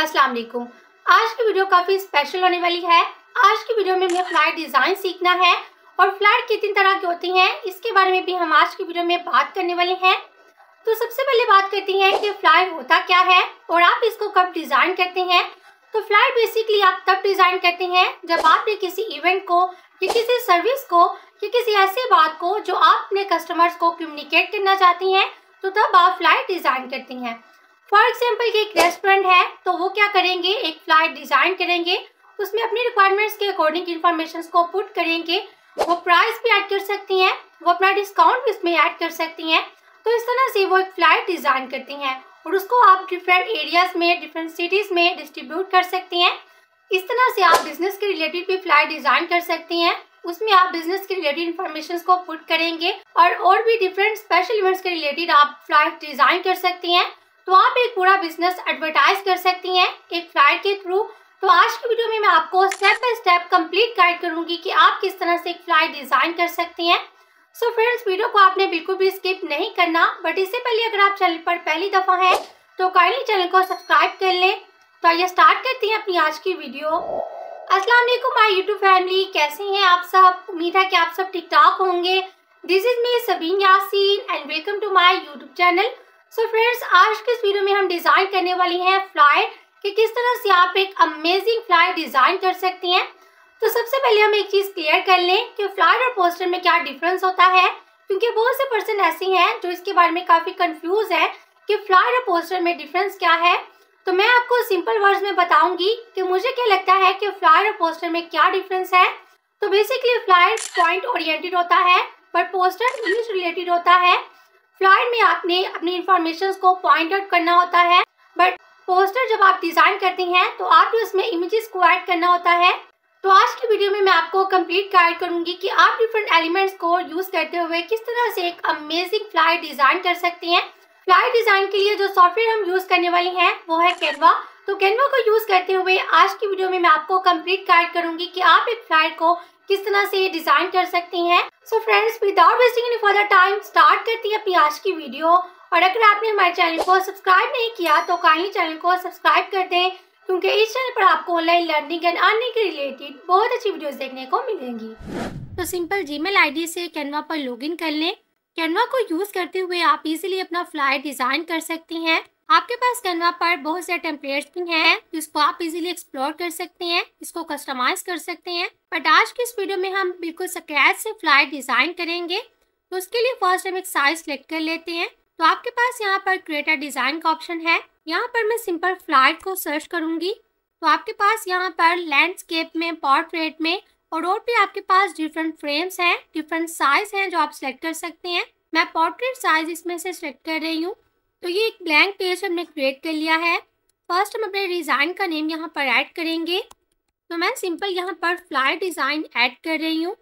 अस्सलाम वालेकुम आज की वीडियो काफ़ी स्पेशल होने वाली है आज की वीडियो में हमें फ्लैट डिज़ाइन सीखना है और फ्लैट कितनी तरह की होती हैं इसके बारे में भी हम आज की वीडियो में बात करने वाले हैं तो सबसे पहले बात करती हैं कि फ्लावर होता क्या है और आप इसको कब डिज़ाइन करते हैं तो फ्लावर बेसिकली आप तब डिज़ाइन करते हैं जब आपने किसी इवेंट को या किसी सर्विस को या किसी ऐसी बात को जो आप अपने कस्टमर्स को कम्युनिकेट करना चाहती हैं तो तब आप फ्लाइट डिज़ाइन करती हैं फॉर एग्जाम्पल की एक रेस्टोरेंट है तो वो क्या करेंगे एक फ्लाइट डिजाइन करेंगे उसमें अपनी रिक्वायरमेंट्स के अकॉर्डिंग इन्फॉर्मेशन को पुट करेंगे वो प्राइस भी ऐड कर सकती हैं वो अपना डिस्काउंट भी इसमें ऐड कर सकती हैं तो इस तरह से वो एक फ्लाइट डिजाइन करती हैं और उसको आप डिफरेंट एरियाज में डिफरेंट सिटीज में डिस्ट्रीब्यूट कर सकती हैं इस तरह से आप बिजनेस के रिलेटेड भी फ्लाइट डिजाइन कर सकती हैं उसमें आप बिजनेस के रिलेटेड इन्फॉर्मेशन को पुट करेंगे और और भी डिफरेंट स्पेशल इवेंट्स के रिलेटेड आप फ्लाइट डिजाइन कर सकती हैं तो आप एक पूरा बिजनेस एडवर्टाइज कर सकती हैं एक फ्लाइट के थ्रू तो आज की वीडियो में मैं आपको step by step complete guide करूंगी कि आप किस तरह से एक फ्लाइट डिज़ाइन कर सकती हैं सो so फ्रेंड्स वीडियो को आपने बिल्कुल भी स्किप नहीं करना बट इससे पहले अगर आप चैनल पर पहली दफ़ा हैं तो काइंडली चैनल को सब्सक्राइब कर लें तो आइए स्टार्ट करते हैं अपनी आज की वीडियो अस्सलाम वालेकुम माय यूट्यूब फैमिली कैसे हैं आप सब उम्मीद है कि आप सब ठीक ठाक होंगे this is me Sabeen Yasin and welcome to my YouTube channel so so friends आज के इस वीडियो में हम डिज़ाइन करने वाली हैं फ्लाई कि किस तरह से आप एक अमेजिंग फ्लाई डिज़ाइन कर सकती हैं तो सबसे पहले हम एक चीज़ क्लियर कर लें कि फ्लाई और पोस्टर में क्या डिफरेंस होता है क्योंकि बहुत से पर्सन ऐसे हैं जो इसके बारे में काफ़ी कंफ्यूज है कि फ्लाई और पोस्टर में डिफरेंस क्या है तो मैं आपको सिंपल वर्ड में बताऊंगी कि मुझे क्या लगता है कि फ्लायर और पोस्टर में क्या डिफरेंस है तो बेसिकली फ्लायर पॉइंट ओरिएंटेड होता है पर पोस्टर इंग्लिश रिलेटेड होता है फ्लायर आपने अपनी इंफॉर्मेशन को पॉइंट आउट करना होता है बट पोस्टर जब आप डिजाइन करती हैं तो आपको उसमें इमेजेस को ऐड करना होता है तो आज की वीडियो में मैं आपको कंप्लीट गाइड करूंगी कि आप डिफरेंट एलिमेंट्स को यूज करते हुए किस तरह से एक अमेजिंग फ्लाइट डिजाइन कर सकते हैं फ्लाइट डिजाइन के लिए जो सॉफ्टवेयर हम यूज करने वाले हैं वो है कैनवा तो कैनवा को यूज करते हुए आज की वीडियो में मैं आपको कंप्लीट गाइड करूंगी कि आप एक फ्लाइट को किस तरह से ये डिजाइन कर सकती हैं so friends without wasting any further time start करती है अपनी आज की वीडियो और अगर आपने हमारे चैनल को सब्सक्राइब नहीं किया तो काइंडली चैनल को सब्सक्राइब कर दें क्योंकि इस चैनल पर आपको ऑनलाइन लर्निंग एंड अर्निंग के रिलेटेड बहुत अच्छी वीडियोस देखने को मिलेंगी तो सिंपल जीमेल आईडी से कैनवा पर लॉगिन कर लें कैनवा को यूज़ करते हुए आप इजीली अपना फ्लाइट डिज़ाइन कर सकती हैं आपके पास कैनवा पर बहुत से टेम्पलेट्स भी हैं जिसको आप इजीली एक्सप्लोर कर सकते हैं इसको कस्टमाइज कर सकते हैं बट आज की इस वीडियो में हम बिल्कुल स्क्रैच से फ्लाइट डिज़ाइन करेंगे तो उसके लिए फर्स्ट हम एक साइज सेलेक्ट कर लेते हैं तो आपके पास यहाँ पर क्रिएटर डिज़ाइन का ऑप्शन है यहाँ पर मैं सिंपल फ्लाइट को सर्च करूंगी तो आपके पास यहाँ पर लैंडस्केप में पोर्ट्रेट में और और भी आपके पास डिफरेंट फ्रेम्स हैं डिफरेंट साइज हैं जो आप सेलेक्ट कर सकते हैं मैं पोर्ट्रेट साइज इसमें से सेलेक्ट कर रही हूँ तो ये एक ब्लैंक पेज हमने क्रिएट कर लिया है फर्स्ट हम अपने डिज़ाइन का नेम यहाँ पर ऐड करेंगे तो मैं सिंपल यहाँ पर फ्लायर डिज़ाइन ऐड कर रही हूँ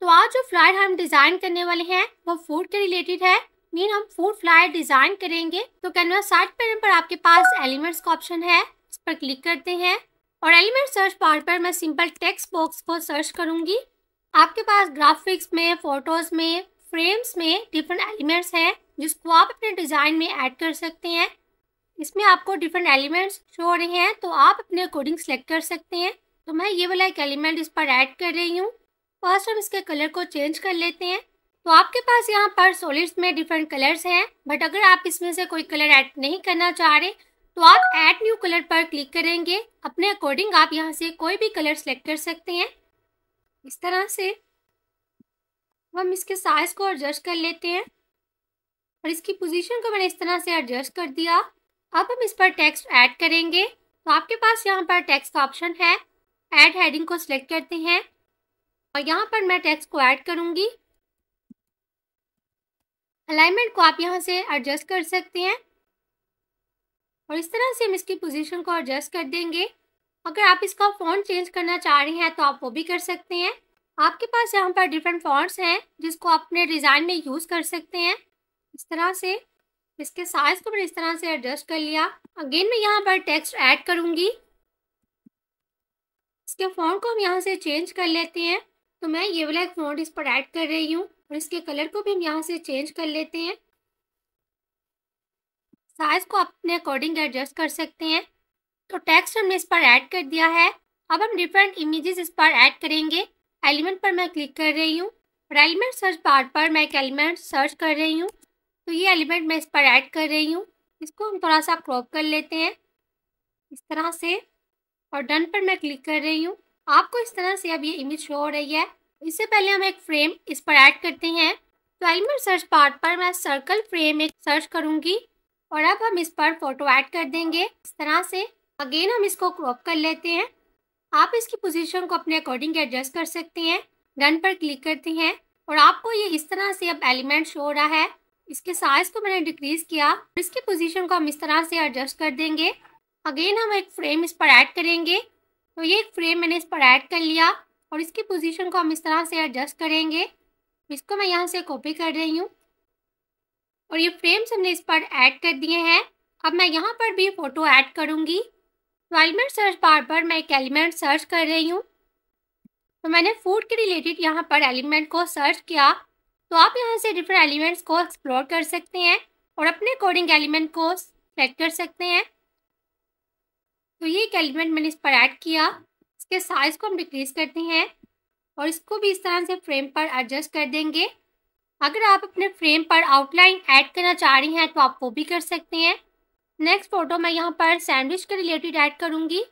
तो आज जो फ्लायर हम डिज़ाइन करने वाले हैं वो फूड के रिलेटेड है मीन हम फूड फ्लायर डिज़ाइन करेंगे तो कैनवास साइड पैनल पर आपके पास एलिमेंट्स का ऑप्शन है इस पर क्लिक करते हैं और एलिमेंट सर्च पार्ट पर मैं सिंपल टेक्स्ट बॉक्स को सर्च करूँगी आपके पास ग्राफिक्स में फ़ोटोज़ में फ्रेम्स में डिफरेंट एलिमेंट्स हैं जिसको आप अपने डिज़ाइन में ऐड कर सकते हैं इसमें आपको डिफरेंट एलिमेंट्स शो हो रहे हैं तो आप अपने अकॉर्डिंग सेलेक्ट कर सकते हैं तो मैं ये वाला एक एलिमेंट इस पर ऐड कर रही हूँ फर्स्ट हम इसके कलर को चेंज कर लेते हैं तो आपके पास यहाँ पर सोलिड्स में डिफरेंट कलर्स हैं बट अगर आप इसमें से कोई कलर ऐड नहीं करना चाह रहे तो आप ऐड न्यू कलर पर क्लिक करेंगे अपने अकॉर्डिंग आप यहाँ से कोई भी कलर सेलेक्ट कर सकते हैं इस तरह से हम इसके साइज को एडजस्ट कर लेते हैं और इसकी पोजीशन को मैंने इस तरह से एडजस्ट कर दिया अब हम इस पर टेक्स्ट ऐड करेंगे तो आपके पास यहाँ पर टेक्स्ट का ऑप्शन है ऐड हेडिंग को सिलेक्ट करते हैं और यहाँ पर मैं टेक्स्ट को ऐड करूँगी अलाइनमेंट को आप यहाँ से एडजस्ट कर सकते हैं और इस तरह से हम इसकी पोजीशन को एडजस्ट कर देंगे अगर आप इसका फ़ॉन्ट चेंज करना चाह रहे हैं तो आप वो भी कर सकते हैं आपके पास यहाँ पर डिफरेंट फॉन्ट्स हैं जिसको आप अपने डिज़ाइन में यूज़ कर सकते हैं इस तरह से इसके साइज को मैंने इस तरह से एडजस्ट कर लिया अगेन मैं यहाँ पर टेक्स्ट ऐड करूँगी इसके फॉन्ट को हम यहाँ से चेंज कर लेते हैं तो मैं ये वाला एक फॉन्ट इस पर ऐड कर रही हूँ और इसके कलर को भी हम यहाँ से चेंज कर लेते हैं साइज़ को अपने अकॉर्डिंग एडजस्ट कर सकते हैं तो टेक्स्ट हमने इस पर ऐड कर दिया है अब हम डिफरेंट इमेजेस इस पर ऐड करेंगे एलिमेंट पर मैं क्लिक कर रही हूँ और एलिमेंट सर्च बार पर मैं एक एलिमेंट सर्च कर रही हूँ तो ये एलिमेंट मैं इस पर ऐड कर रही हूँ इसको हम थोड़ा सा क्रॉप कर लेते हैं इस तरह से और डन पर मैं क्लिक कर रही हूँ आपको इस तरह से अब ये इमेज शो हो रही है इससे पहले हम एक फ्रेम इस पर ऐड करते हैं तो एलिमेंट सर्च पार्ट पर मैं सर्कल फ्रेम एक सर्च करूँगी और अब हम इस पर फोटो ऐड कर देंगे इस तरह से अगेन हम इसको क्रॉप कर लेते हैं आप इसकी पोजीशन को अपने अकॉर्डिंग एडजस्ट कर सकते हैं डन पर क्लिक करते हैं और आपको ये इस तरह से अब एलिमेंट शो हो रहा है इसके साइज को मैंने डिक्रीज किया इसकी पोजीशन को हम इस तरह से एडजस्ट कर देंगे अगेन हम एक फ्रेम इस पर ऐड करेंगे तो ये एक फ्रेम मैंने इस पर ऐड कर लिया और इसकी पोजीशन को हम इस तरह से एडजस्ट करेंगे इसको मैं यहाँ से कॉपी कर रही हूँ और ये फ्रेम्स हमने इस पर ऐड कर दिए हैं अब मैं यहाँ पर भी फ़ोटो ऐड करूँगी तो एलिमेंट सर्च बार पर मैं एक एलिमेंट सर्च कर रही हूँ तो मैंने फूड के रिलेटेड यहाँ पर एलिमेंट को सर्च किया तो आप यहाँ से डिफरेंट एलिमेंट्स को एक्सप्लोर कर सकते हैं और अपने अकॉर्डिंग एलिमेंट को सेलेक्ट कर सकते हैं तो ये एक एलिमेंट मैंने इस पर ऐड किया इसके साइज़ को हम डिक्रीज करते हैं और इसको भी इस तरह से फ्रेम पर एडजस्ट कर देंगे अगर आप अपने फ्रेम पर आउटलाइन ऐड करना चाह रही हैं तो आप वो भी कर सकते हैं नेक्स्ट फ़ोटो मैं यहाँ पर सैंडविच के रिलेटेड ऐड करूँगी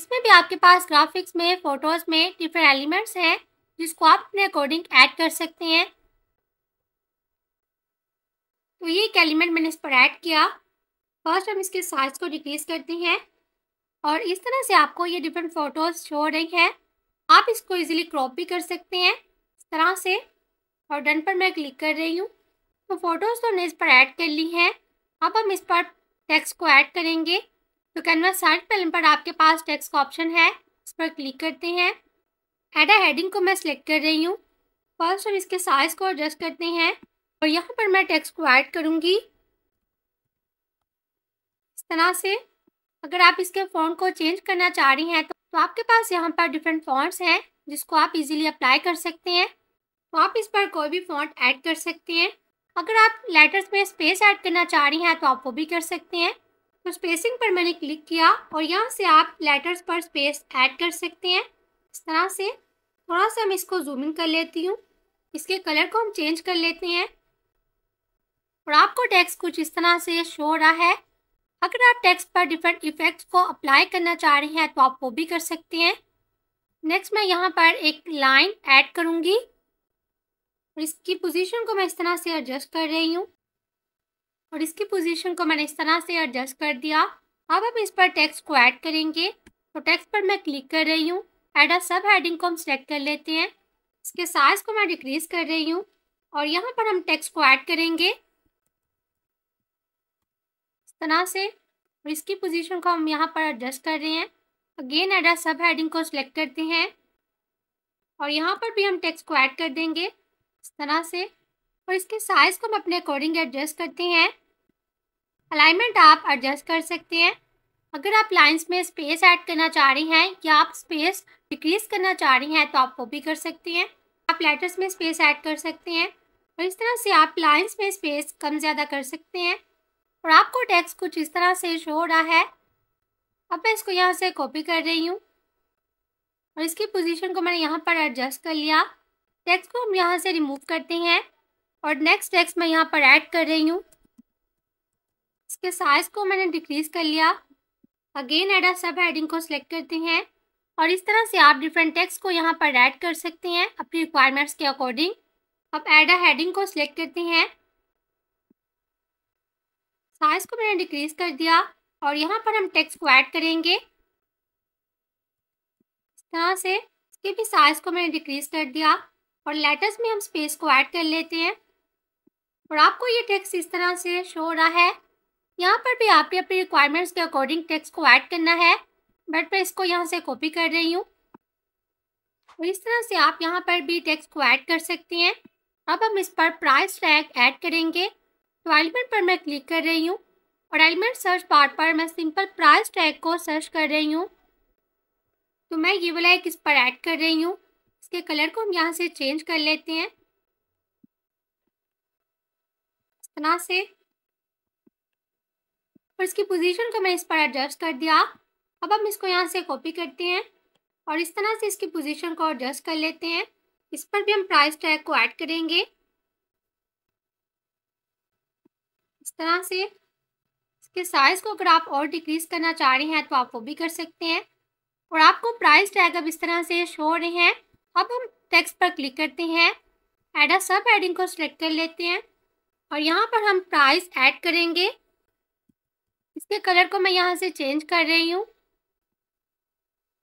इसमें भी आपके पास ग्राफिक्स में फ़ोटोज़ में डिफरेंट एलिमेंट्स हैं जिसको आप अपने अकॉर्डिंग ऐड कर सकते हैं तो ये एक एलिमेंट मैंने इस पर ऐड किया फर्स्ट हम इसके साइज को डिक्रीज करते हैं और इस तरह से आपको ये डिफरेंट फोटोज शो रही हैं आप इसको इजीली क्रॉप भी कर सकते हैं इस तरह से और डन पर मैं क्लिक कर रही हूँ तो फोटोज़ तो हमने इस पर ऐड कर ली हैं अब हम इस पर टेक्स्ट को ऐड करेंगे तो कैनवा साइड पर आपके पास टेक्स्ट का ऑप्शन है इस पर क्लिक करते हैं एडा हेडिंग को मैं सिलेक्ट कर रही हूँ फर्स्ट हम इसके साइज़ को एडजस्ट करते हैं और यहाँ पर मैं टेक्स्ट को ऐड करूँगी इस तरह से अगर आप इसके फ़ॉन्ट को चेंज करना चाह रही हैं तो, तो आपके पास यहाँ पर डिफरेंट फॉन्ट्स हैं जिसको आप इजीली अप्लाई कर सकते हैं तो आप इस पर कोई भी फॉन्ट ऐड कर सकते हैं अगर आप लेटर्स में स्पेस ऐड करना चाह रही हैं तो आप वो भी कर सकते हैं तो स्पेसिंग पर मैंने क्लिक किया और यहाँ से आप लेटर्स पर स्पेस ऐड कर सकते हैं इस तरह से थोड़ा सा मैं इसको जूम इन कर लेती हूँ इसके कलर को हम चेंज कर लेते हैं और आपको टेक्स्ट कुछ इस तरह से शो हो रहा है अगर आप टेक्स्ट पर डिफरेंट इफ़ेक्ट्स को अप्लाई करना चाह रहे हैं तो आप वो भी कर सकते हैं नेक्स्ट मैं यहाँ पर एक लाइन ऐड करूँगी और इसकी पोजीशन को मैं इस तरह से एडजस्ट कर रही हूँ और इसकी पोजीशन को मैंने इस तरह से एडजस्ट कर दिया अब हम इस पर टेक्स्ट को ऐड करेंगे तो टेक्स्ट पर मैं क्लिक कर रही हूँ एडा सब हेडिंग को हम सिलेक्ट कर लेते हैं इसके साइज को मैं डिक्रीज कर रही हूँ और यहाँ पर हम टेक्स्ट को ऐड करेंगे इस तरह से और इसकी पोजीशन को हम यहाँ पर एडजस्ट कर रहे हैं अगेन एडर सब हेडिंग को सिलेक्ट करते हैं और यहाँ पर भी हम टेक्स्ट को ऐड कर देंगे इस तरह से और इसके साइज़ को हम अपने अकॉर्डिंग एडजस्ट करते हैं अलाइनमेंट आप एडजस्ट कर सकते हैं अगर आप लाइंस में स्पेस ऐड करना चाह रही हैं या आप स्पेस डिक्रीज करना चाह रही हैं तो आप वो भी कर सकती हैं आप लेटर्स में स्पेस ऐड कर सकते हैं और इस तरह से आप लाइंस में स्पेस कम ज़्यादा कर सकते हैं और आपको टेक्स्ट कुछ इस तरह से शो हो रहा है अब मैं इसको यहाँ से कॉपी कर रही हूँ और इसकी पोजीशन को मैंने यहाँ पर एडजस्ट कर लिया टेक्स को हम यहाँ से रिमूव करते हैं और नेक्स्ट टेक्स मैं यहाँ पर ऐड कर रही हूँ इसके साइज़ को मैंने डिक्रीज़ कर लिया अगेन एडा सब हेडिंग को सिलेक्ट करते हैं और इस तरह से आप डिफरेंट टेक्स को यहाँ पर ऐड कर सकते हैं अपनी रिक्वायरमेंट्स के अकॉर्डिंग अब एडा हेडिंग को सिलेक्ट करते हैं साइज को मैंने डिक्रीज कर दिया और यहाँ पर हम टेक्स्ट को ऐड करेंगे इस तरह से इसके भी साइज को मैंने डिक्रीज कर दिया और लेटर्स में हम स्पेस को ऐड कर लेते हैं और आपको ये टेक्स्ट इस तरह से शो हो रहा है यहाँ पर भी आपने अपनी रिक्वायरमेंट्स के अकॉर्डिंग टेक्स्ट को ऐड करना है बट मैं इसको यहाँ से कॉपी कर रही हूँ और इस तरह से आप यहाँ पर भी टेक्स्ट को ऐड कर सकते हैं अब हम इस पर प्राइस टैग ऐड करेंगे तो एलिमेंट पर मैं क्लिक कर रही हूँ और एलिमेंट सर्च पार्ट पर मैं सिंपल प्राइस टैग को सर्च कर रही हूँ तो मैं ये वाला एक इस पर ऐड कर रही हूँ इसके कलर को हम यहाँ से चेंज कर लेते हैं इस तरह से और इसकी पोजीशन को मैंने इस पर एडजस्ट कर दिया अब हम इसको यहाँ से कॉपी करते हैं और इस तरह से इसकी पोजीशन को एडजस्ट कर लेते हैं इस पर भी हम प्राइस टैग को ऐड करेंगे इस तरह से इसके साइज को अगर आप और डिक्रीज करना चाह रहे हैं तो आप वो भी कर सकते हैं और आपको प्राइस टैग अब इस तरह से शो हो रहे हैं अब हम टेक्स्ट पर क्लिक करते हैं एड सब एडिंग को सिलेक्ट कर लेते हैं और यहाँ पर हम प्राइस ऐड करेंगे इसके कलर को मैं यहाँ से चेंज कर रही हूँ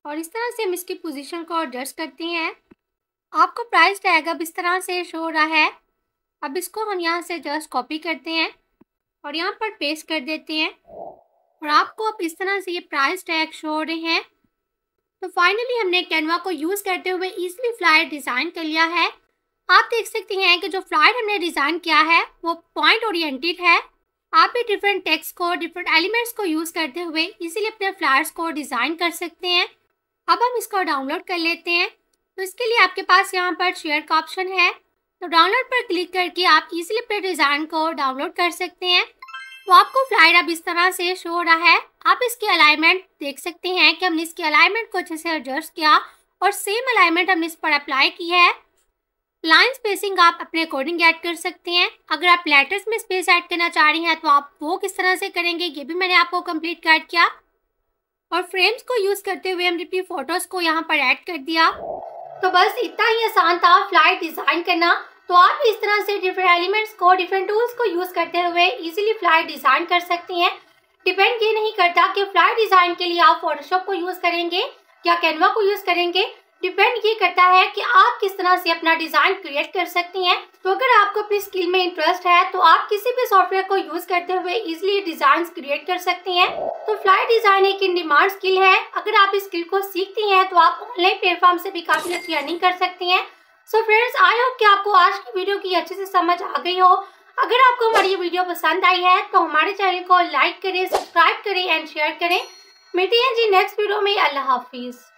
और इस तरह से हम इसकी पोजीशन को एडजस्ट करते हैं आपको प्राइस टैग अब इस तरह से शो हो रहा है अब इसको हम यहाँ से जस्ट कॉपी करते हैं और यहाँ पर पेस्ट कर देते हैं और आपको अब इस तरह से ये प्राइस टैग शो हो रहे हैं तो फाइनली हमने कैनवा को यूज़ करते हुए ईजिली फ्लायर डिज़ाइन कर लिया है आप देख सकते हैं कि जो फ्लायर हमने डिज़ाइन किया है वो पॉइंट ओरिएंटेड है आप भी डिफरेंट टेक्स को डिफरेंट एलिमेंट्स को यूज़ करते हुए इजीली अपने फ्लावर्स को डिज़ाइन कर सकते हैं अब हम इसको डाउनलोड कर लेते हैं तो इसके लिए आपके पास यहाँ पर शेयर का ऑप्शन है तो डाउनलोड पर क्लिक करके आप इजीली अपने डिज़ाइन को डाउनलोड कर सकते हैं तो आपको फ्लाइट अब इस तरह से शो हो रहा है आप इसके अलाइनमेंट देख सकते हैं कि हमने इसके अलाइनमेंट को अच्छे से एडजस्ट किया और सेम अलाइनमेंट हमने इस पर अप्लाई की है लाइन स्पेसिंग आप अपने अकॉर्डिंग ऐड कर सकते हैं अगर आप लेटर्स में स्पेस ऐड करना चाह रही हैं तो आप वो किस तरह से करेंगे ये भी मैंने आपको कंप्लीट गाइड किया और फ्रेम्स को यूज़ करते हुए हमने अपनी फ़ोटोज़ को यहाँ पर ऐड कर दिया तो बस इतना ही आसान था फ्लाइट डिज़ाइन करना तो आप इस तरह से डिफरेंट एलिमेंट्स को डिफरेंट टूल्स को यूज़ करते हुए इजीली फ्लाइट डिज़ाइन कर सकते हैं डिपेंड ये नहीं करता कि फ्लाइट डिज़ाइन के लिए आप फोटोशॉप को यूज़ करेंगे या कैनवा को यूज़ करेंगे डिपेंड ये करता है कि आप किस तरह से अपना डिज़ाइन क्रिएट कर सकती हैं तो अगर आपको अपनी स्किल में इंटरेस्ट है तो आप किसी भी सॉफ्टवेयर को यूज़ करते हुए इजिली डिज़ाइन क्रिएट कर सकती हैं तो फ्लाई डिज़ाइन एक इन डिमांड स्किल है अगर आप इस स्किल को सीखती हैं तो आप ऑनलाइन प्लेटफॉर्म से भी काफ़ी अच्छी अर्निंग कर सकती है सो फ्रेंड्स आई होप की आपको आज की वीडियो की अच्छे से समझ आ गई हो अगर आपको हमारी वीडियो पसंद आई है तो हमारे चैनल को लाइक करें सब्सक्राइब करें एंड शेयर करें मिलती हैं जी नेक्स्ट वीडियो में अल्लाह हाफिज़